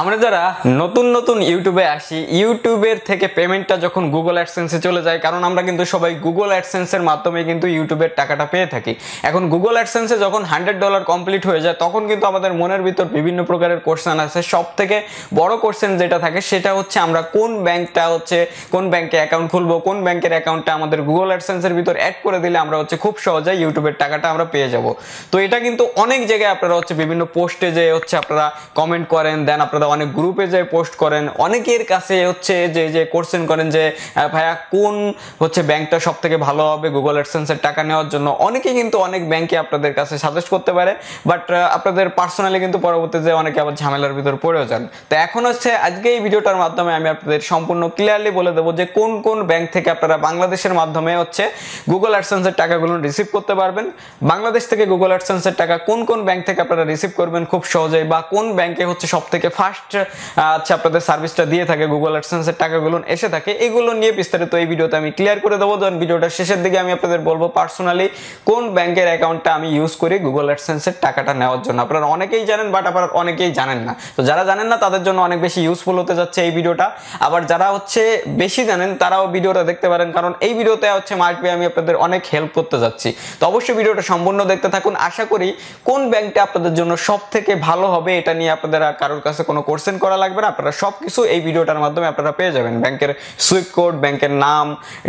আমরা যারা নতুন নতুন ইউটিউবে আসি ইউটিউবের থেকে পেমেন্টটা যখন গুগল অ্যাডসেন্সে চলে যায় কারণ আমরা কিন্তু সবাই গুগল অ্যাডসেন্সের মাধ্যমে কিন্তু ইউটিউবের টাকাটা পেয়ে থাকি এখন গুগল অ্যাডসেন্সে যখন হান্ড্রেড ডলার কমপ্লিট হয়ে যায় তখন কিন্তু আমাদের মনের ভিতর বিভিন্ন প্রকারের কোশ্চেন আছে সব থেকে বড় কোশ্চেন যেটা থাকে সেটা হচ্ছে আমরা কোন ব্যাংকটা হচ্ছে কোন ব্যাংকে অ্যাকাউন্ট খুলবো কোন ব্যাংকের অ্যাকাউন্টটা আমাদের গুগল অ্যাডসেন্সের ভিতর অ্যাড করে দিলে আমরা হচ্ছে খুব সহজে ইউটিউবের টাকাটা আমরা পেয়ে যাব তো এটা কিন্তু অনেক জায়গায় আপনারা হচ্ছে বিভিন্ন পোস্টে যে হচ্ছে আপনারা কমেন্ট করেন দেন আপনারা অথবা অনেক গ্রুপে যে পোস্ট করেন অনেকের কাছে হচ্ছে যে যে কোশ্চেন করেন যে ভাইয়া কোন হচ্ছে ব্যাংকটা সব থেকে ভালো হবে গুগল অ্যাডসেন্সের টাকা নেওয়ার জন্য অনেকে কিন্তু অনেক ব্যাংকে আপনাদের কাছে সাজেস্ট করতে পারে বাট আপনাদের পার্সোনালি কিন্তু পরবর্তীতে অনেকে আবার ঝামেলার ভিতর পড়েও যান তো এখন হচ্ছে আজকে এই ভিডিওটার মাধ্যমে আমি আপনাদের সম্পূর্ণ ক্লিয়ারলি বলে দেবো যে কোন কোন ব্যাংক থেকে আপনারা বাংলাদেশের মাধ্যমে হচ্ছে গুগল অ্যাডসেন্সের টাকাগুলো রিসিভ করতে পারবেন বাংলাদেশ থেকে গুগল অ্যাডসেন্সের টাকা কোন কোন ব্যাংক থেকে আপনারা রিসিভ করবেন খুব সহজেই বা কোন ব্যাংকে হচ্ছে সব থেকে ফার্স্ট ফার্স্ট আচ্ছা আপনাদের সার্ভিসটা দিয়ে থাকে গুগল অ্যাডসেন্সের টাকাগুলো এসে থাকে এগুলো নিয়ে বিস্তারিত এই ভিডিওতে আমি ক্লিয়ার করে দেবো যখন ভিডিওটা শেষের দিকে আমি আপনাদের বলবো পার্সোনালি কোন ব্যাংকের অ্যাকাউন্টটা আমি ইউজ করি গুগল অ্যাডসেন্সের টাকাটা নেওয়ার জন্য আপনারা অনেকেই জানেন বাট আপনারা অনেকেই জানেন না তো যারা জানেন না তাদের জন্য অনেক বেশি ইউজফুল হতে যাচ্ছে এই ভিডিওটা আবার যারা হচ্ছে বেশি জানেন তারাও ভিডিওটা দেখতে পারেন কারণ এই ভিডিওতে হচ্ছে মার্কবে আমি আপনাদের অনেক হেল্প করতে যাচ্ছি তো অবশ্যই ভিডিওটা সম্পূর্ণ দেখতে থাকুন আশা করি কোন ব্যাংকটা আপনাদের জন্য সব থেকে ভালো হবে এটা নিয়ে আপনাদের আর কারোর কাছে কোনো কোর্সেন করা লাগবে না আপনারা সব কিছু এই ভিডিওটার মাধ্যমে আপনারা পেয়ে যাবেন ব্যাংকের সুইপ কোড ব্যাংকের নাম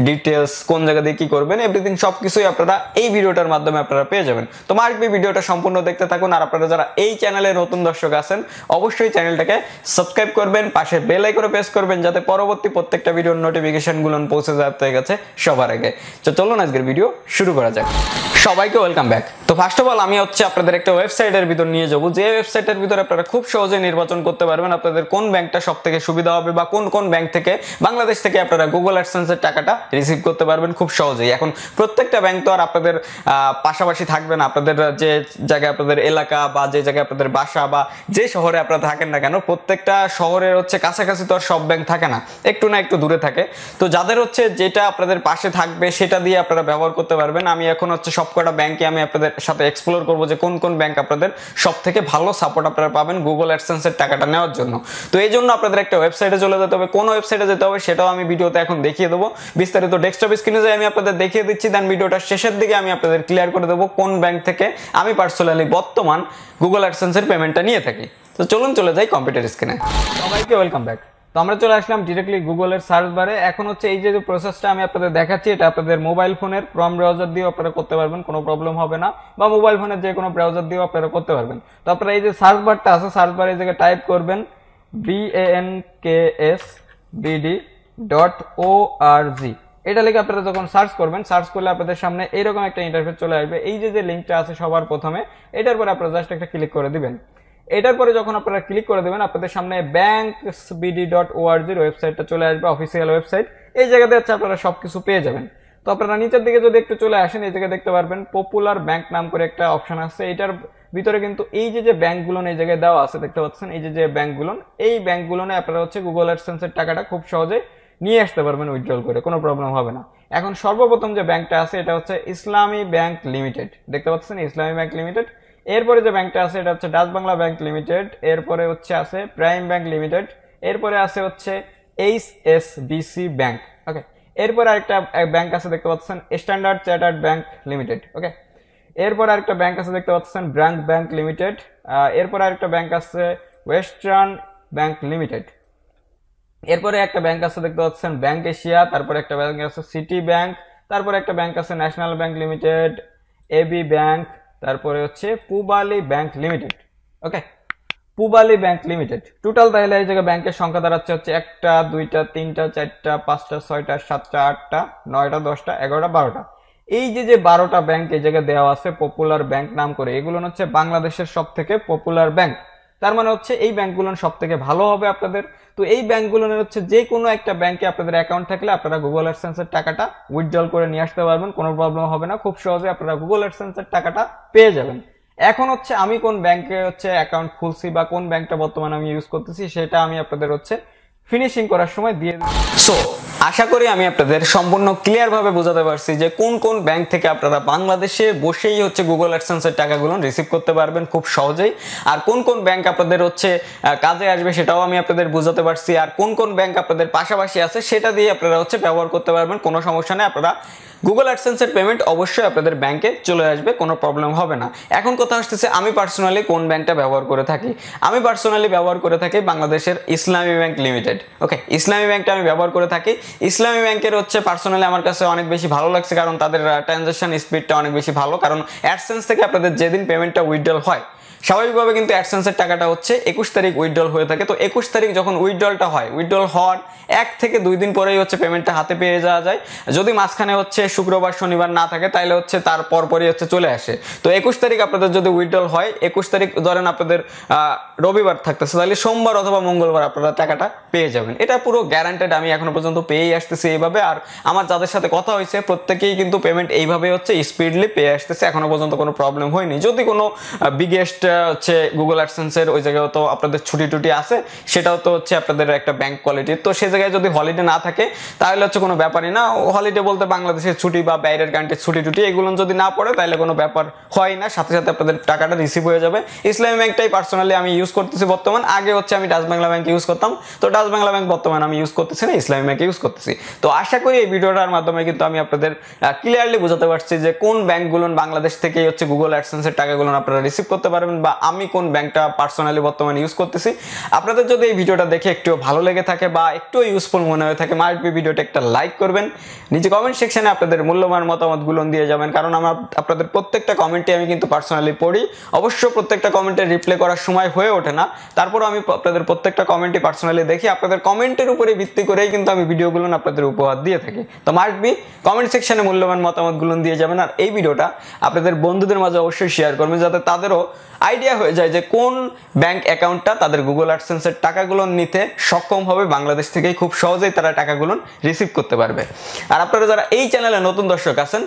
ডিটেলস কোন জায়গা দিয়ে কী করবেন এভরিথিং সব কিছুই আপনারা এই ভিডিওটার মাধ্যমে আপনারা পেয়ে যাবেন তো মার্কবি ভিডিওটা সম্পূর্ণ দেখতে থাকুন আর আপনারা যারা এই চ্যানেলে নতুন দর্শক আছেন অবশ্যই চ্যানেলটাকে সাবস্ক্রাইব করবেন পাশে বেল আইকনে প্রেস করবেন যাতে পরবর্তী প্রত্যেকটা ভিডিওর নোটিফিকেশনগুলো পৌঁছে যায় আপনাদের কাছে সবার আগে তো চলুন আজকের ভিডিও শুরু করা যাক সবাইকে ওয়েলকাম ব্যাক তো ফার্স্ট অফ অল আমি হচ্ছে আপনাদের একটা ওয়েবসাইটের ভিতর নিয়ে যাবো যে ওয়েবসাইটের ভিতরে আপনারা খুব সহজে নির্বাচন করতে পারবেন আপনাদের কোন ব্যাংকটা সব থেকে সুবিধা হবে বা কোন কোন ব্যাংক থেকে বাংলাদেশ থেকে আপনারা গুগল অ্যাডসেন্সের টাকাটা রিসিভ করতে পারবেন খুব সহজেই এখন প্রত্যেকটা ব্যাংক তো আর আপনাদের পাশাপাশি থাকবে না আপনাদের যে জায়গায় আপনাদের এলাকা বা যে জায়গায় আপনাদের বাসা বা যে শহরে আপনারা থাকেন না কেন প্রত্যেকটা শহরের হচ্ছে কাছাকাছি তো আর সব ব্যাংক থাকে না একটু না একটু দূরে থাকে তো যাদের হচ্ছে যেটা আপনাদের পাশে থাকবে সেটা দিয়ে আপনারা ব্যবহার করতে পারবেন আমি এখন হচ্ছে সবকটা ব্যাংকে আমি আপনাদের সাথে এক্সপ্লোর করবো যে কোন কোন ব্যাংক আপনাদের সব থেকে ভালো সাপোর্ট আপনারা পাবেন গুগল অ্যাডসেন্সের টাকাটা নেওয়ার জন্য তো এই জন্য আপনাদের একটা ওয়েবসাইটে চলে যেতে হবে কোন ওয়েবসাইটে যেতে হবে সেটাও আমি ভিডিওতে এখন দেখিয়ে দেবো বিস্তারিত ডেস্কটপ স্ক্রিনে যাই আমি আপনাদের দেখিয়ে দিচ্ছি দেন ভিডিওটা শেষের দিকে আমি আপনাদের ক্লিয়ার করে দেবো কোন ব্যাংক থেকে আমি পার্সোনালি বর্তমান গুগল অ্যাডসেন্সের পেমেন্টটা নিয়ে থাকি তো চলুন চলে যাই কম্পিউটার স্ক্রিনে সবাইকে ওয়েলকাম ব্যাক তো আমরা চলে আসলাম ডিরেক্টলি গুগলের সার্চ বারে এখন হচ্ছে এই যে প্রসেসটা আমি আপনাদের দেখাচ্ছি এটা আপনাদের মোবাইল ফোনের ক্রম ব্রাউজার দিয়েও আপনারা করতে পারবেন কোনো প্রবলেম হবে না বা মোবাইল ফোনের যে কোনো ব্রাউজার দিয়েও আপনারা করতে পারবেন তো আপনারা এই যে সার্চ বারটা আছে সার্চ বারে এই জায়গায় টাইপ করবেন B A N K S BD dot O R G এটা লিখে আপনারা যখন সার্চ করবেন সার্চ করলে আপনাদের সামনে এইরকম একটা ইন্টারফেস চলে আসবে এই যে যে লিঙ্কটা আছে সবার প্রথমে এটার পরে আপনারা জাস্ট একটা ক্লিক করে দিবেন এটার পরে যখন আপনারা ক্লিক করে দেবেন আপনাদের সামনে ব্যাংক বিডি ডট ওআরজির ওয়েবসাইটটা চলে আসবে অফিসিয়াল ওয়েবসাইট এই জায়গাতে হচ্ছে আপনারা সব কিছু পেয়ে যাবেন তো আপনারা নিচের দিকে যদি একটু চলে আসেন এই জায়গায় দেখতে পারবেন পপুলার ব্যাংক নাম করে একটা অপশন আছে এটার ভিতরে কিন্তু এই যে যে ব্যাঙ্কগুলো এই জায়গায় দেওয়া আছে দেখতে পাচ্ছেন এই যে যে ব্যাঙ্কগুলো এই ব্যাঙ্কগুলো আপনারা হচ্ছে গুগল অ্যাডসেন্সের টাকাটা খুব সহজে নিয়ে আসতে পারবেন উইথড্রল করে কোনো প্রবলেম হবে না এখন সর্বপ্রথম যে ব্যাংকটা আছে এটা হচ্ছে ইসলামী ব্যাংক লিমিটেড দেখতে পাচ্ছেন ইসলামী ব্যাংক লিমিটেড এরপরে যে ব্যাংকটা আছে এটা হচ্ছে ডাচ বাংলা ব্যাংক লিমিটেড এরপরে হচ্ছে আছে প্রাইম ব্যাংক লিমিটেড এরপরে আছে হচ্ছে H S BC bank okay এরপরে আরেকটা ব্যাংক আছে দেখতে পাচ্ছেন standard chartered bank limited okay এরপর আরেকটা ব্যাংক আছে দেখতে পাচ্ছেন ব্র্যাঙ্ক ব্যাংক লিমিটেড এরপর আরেকটা ব্যাংক আছে ওয়েস্টার্ন ব্যাংক লিমিটেড এরপরে একটা ব্যাংক আছে দেখতে পাচ্ছেন ব্যাংক এশিয়া তারপরে একটা ব্যাংক আছে সিটি ব্যাংক তারপরে একটা ব্যাংক আছে national bank limited AB bank তারপরে হচ্ছে Pubali bank limited okay Pubali bank limited total তাহলে এই জায়গায় ব্যাংকের সংখ্যা দাঁড়াচ্ছে হচ্ছে একটা দুইটা তিনটা চারটা পাঁচটা ছয়টা সাতটা আটটা নয়টা দশটা এগারোটা বারোটা এই যে যে বারোটা ব্যাংক এই জায়গায় দেওয়া আছে পপুলার ব্যাংক নাম করে এগুলো হচ্ছে বাংলাদেশের সব থেকে পপুলার ব্যাংক তার মানে হচ্ছে এই ব্যাংকগুলো সব থেকে ভালো হবে আপনাদের তো এই ব্যাংকগুলোর হচ্ছে যে কোনো একটা ব্যাংকে আপনাদের অ্যাকাউন্ট থাকলে আপনারা গুগল অ্যাডসেন্সের টাকাটা উইথড্রল করে নিয়ে আসতে পারবেন কোনো প্রবলেম হবে না খুব সহজে আপনারা গুগল অ্যাডসেন্সের টাকাটা পেয়ে যাবেন এখন হচ্ছে আমি কোন ব্যাংকে হচ্ছে অ্যাকাউন্ট খুলছি বা কোন ব্যাংকটা বর্তমানে আমি ইউজ করতেছি সেটা আমি আপনাদের হচ্ছে ফিনিশিং করার সময় দিয়ে সো আশা করি আমি আপনাদের সম্পূর্ণ ক্লিয়ারভাবে বোঝাতে পারছি যে কোন কোন ব্যাংক থেকে আপনারা বাংলাদেশে বসেই হচ্ছে গুগল অ্যাডসেন্সের টাকাগুলো রিসিভ করতে পারবেন খুব সহজেই আর কোন কোন ব্যাংক আপনাদের হচ্ছে কাজে আসবে সেটাও আমি আপনাদের বোঝাতে পারছি আর কোন কোন ব্যাংক আপনাদের পাশাপাশি আছে সেটা দিয়ে আপনারা হচ্ছে ব্যবহার করতে পারবেন কোনো সমস্যা নেই আপনারা গুগল অ্যাডসেন্সের পেমেন্ট অবশ্যই আপনাদের ব্যাংকে চলে আসবে কোনো প্রবলেম হবে না এখন কথা আসতেছে আমি পার্সোনালি কোন ব্যাংকটা ব্যবহার করে থাকি আমি পার্সোনালি ব্যবহার করে থাকি বাংলাদেশের ইসলামী ব্যাংক লিমিটেড ওকে ইসলামী ব্যাংকটা আমি ব্যবহার করে থাকি ইসলামী ব্যাংকের হচ্ছে পার্সোনালি আমার কাছে অনেক বেশি ভালো লাগছে কারণ তাদের ট্রানজাকশন স্পিডটা অনেক বেশি ভালো কারণ অ্যাডসেন্স থেকে আপনাদের যেদিন পেমেন্টটা উইথড্রল হয় স্বাভাবিকভাবে কিন্তু অ্যাডসেন্সের টাকাটা হচ্ছে একুশ তারিখ উইথড্রল হয়ে থাকে তো একুশ তারিখ যখন উইথড্রলটা হয় উইথড্রল হওয়ার এক থেকে দুই দিন পরেই হচ্ছে পেমেন্টটা হাতে পেয়ে যাওয়া যায় যদি মাঝখানে হচ্ছে শুক্রবার শনিবার না থাকে তাহলে হচ্ছে তার পরপরই হচ্ছে চলে আসে তো একুশ তারিখ আপনাদের যদি উইথড্রল হয় একুশ তারিখ ধরেন আপনাদের রবিবার থাকতেছে তাহলে সোমবার অথবা মঙ্গলবার আপনারা টাকাটা পেয়ে যাবেন এটা পুরো গ্যারান্টেড আমি এখনো পর্যন্ত পেয়েই আসতেছি এইভাবে আর আমার যাদের সাথে কথা হয়েছে প্রত্যেকেই কিন্তু পেমেন্ট এইভাবে হচ্ছে স্পিডলি পেয়ে আসতেছে এখনো পর্যন্ত কোনো প্রবলেম হয়নি যদি কোনো বিগেস্ট সেটা হচ্ছে গুগল অ্যাডসেন্সের ওই জায়গায় তো আপনাদের ছুটি টুটি আছে সেটাও তো হচ্ছে আপনাদের একটা ব্যাংক কোয়ালিটি তো সেই জায়গায় যদি হলিডে না থাকে তাহলে হচ্ছে কোনো ব্যাপারই না হলিডে বলতে বাংলাদেশের ছুটি বা বাইরের কান্ট্রির ছুটি টুটি এগুলো যদি না পড়ে তাহলে কোনো ব্যাপার হয় না সাথে সাথে আপনাদের টাকাটা রিসিভ হয়ে যাবে ইসলামী ব্যাংকটাই পার্সোনালি আমি ইউজ করতেছি বর্তমান আগে হচ্ছে আমি ডাচ বাংলা ব্যাংক ইউজ করতাম তো ডাচ বাংলা ব্যাংক বর্তমানে আমি ইউজ করতেছি না ইসলামী ব্যাংক ইউজ করতেছি তো আশা করি এই ভিডিওটার মাধ্যমে কিন্তু আমি আপনাদের ক্লিয়ারলি বোঝাতে পারছি যে কোন ব্যাংকগুলো বাংলাদেশ থেকেই হচ্ছে গুগল অ্যাডসেন্সের টাকাগুলো আপনারা রিসিভ করতে পারবেন বা আমি কোন ব্যাংকটা পার্সোনালি বর্তমানে ইউজ করতেছি আপনাদের যদি এই ভিডিওটা দেখে একটু ভালো লেগে থাকে বা একটু ইউজফুল মনে হয়ে থাকে মাইট বি ভিডিওটা একটা লাইক করবেন নিচে কমেন্ট সেকশানে আপনাদের মূল্যবান মতামতগুলো দিয়ে যাবেন কারণ আমার আপনাদের প্রত্যেকটা কমেন্টে আমি কিন্তু পার্সোনালি পড়ি অবশ্য প্রত্যেকটা কমেন্টে রিপ্লাই করার সময় হয়ে ওঠে না তারপরও আমি আপনাদের প্রত্যেকটা কমেন্টই পার্সোনালি দেখি আপনাদের কমেন্টের উপরে ভিত্তি করেই কিন্তু আমি ভিডিওগুলো আপনাদের উপহার দিয়ে থাকি তো মাইট বি কমেন্ট সেকশানে মূল্যবান মতামতগুলো দিয়ে যাবেন আর এই ভিডিওটা আপনাদের বন্ধুদের মাঝে অবশ্যই শেয়ার করবেন যাতে তাদেরও আইডিয়া হয়ে যায় যে কোন ব্যাংক অ্যাকাউন্টটা তাদের গুগল অ্যাডসেন্সের টাকাগুলো নিতে সক্ষম হবে বাংলাদেশ থেকেই খুব সহজেই তারা টাকাগুলো রিসিভ করতে পারবে আর আপনারা যারা এই চ্যানেলে নতুন দর্শক আছেন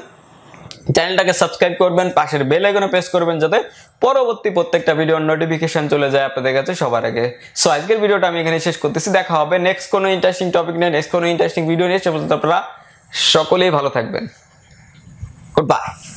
চ্যানেলটাকে সাবস্ক্রাইব করবেন পাশের বেল আইকনে প্রেস করবেন যাতে পরবর্তী প্রত্যেকটা ভিডিওর নোটিফিকেশন চলে যায় আপনাদের কাছে সবার আগে সো আজকের ভিডিওটা আমি এখানে শেষ করতেছি দেখা হবে নেক্সট কোনো ইন্টারেস্টিং টপিক নিয়ে নেক্সট কোনো ইন্টারেস্টিং ভিডিও নিয়ে সে আপনারা সকলেই ভালো থাকবেন গুড বাই